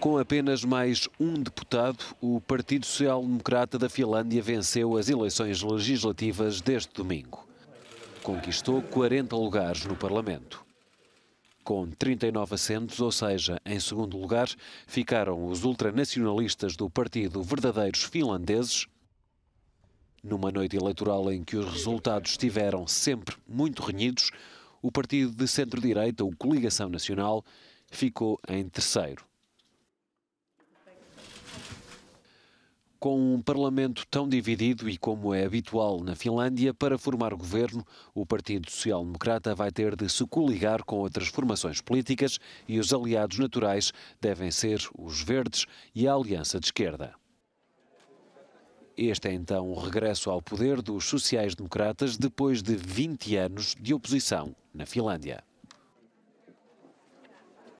Com apenas mais um deputado, o Partido Social Democrata da Finlândia venceu as eleições legislativas deste domingo. Conquistou 40 lugares no Parlamento. Com 39 assentos, ou seja, em segundo lugar, ficaram os ultranacionalistas do Partido Verdadeiros Finlandeses, numa noite eleitoral em que os resultados estiveram sempre muito renhidos, o partido de centro-direita, o Coligação Nacional, ficou em terceiro. Com um parlamento tão dividido e como é habitual na Finlândia, para formar governo, o Partido Social Democrata vai ter de se coligar com outras formações políticas e os aliados naturais devem ser os Verdes e a Aliança de Esquerda. Este é então o regresso ao poder dos sociais-democratas depois de 20 anos de oposição na Finlândia.